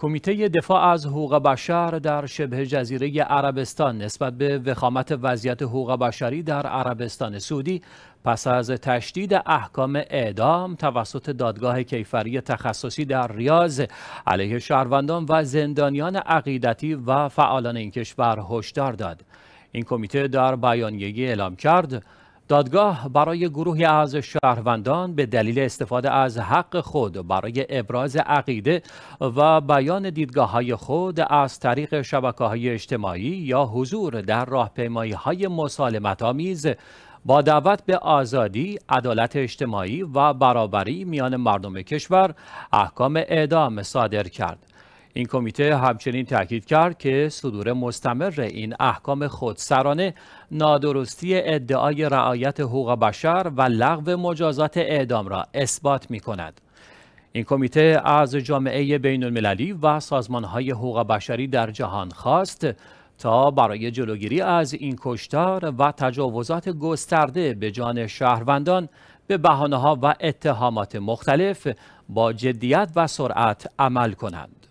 کمیته دفاع از حقوق بشر در شبه جزیره عربستان نسبت به وخامت وضعیت حقوق بشری در عربستان سعودی پس از تشدید احکام اعدام توسط دادگاه کیفری تخصصی در ریاض علیه شهروندان و زندانیان عقیدتی و فعالان این کشور هشدار داد این کمیته در بیانیه اعلام کرد دادگاه برای گروهی از شهروندان به دلیل استفاده از حق خود برای ابراز عقیده و بیان دیدگاه های خود از طریق شبکه های اجتماعی یا حضور در راهپیمایی های مسالمت آمیز با دعوت به آزادی، عدالت اجتماعی و برابری میان مردم کشور احکام اعدام صادر کرد. این کمیته همچنین تاکید کرد که صدور مستمر این احکام خودسرانه نادرستی ادعای رعایت حقوق بشر و لغو مجازات اعدام را اثبات می کند. این کمیته از جامعه بین المللی و سازمان های حقوق بشری در جهان خواست تا برای جلوگیری از این کشتار و تجاوزات گسترده به جان شهروندان به بحانه ها و اتهامات مختلف با جدیت و سرعت عمل کنند.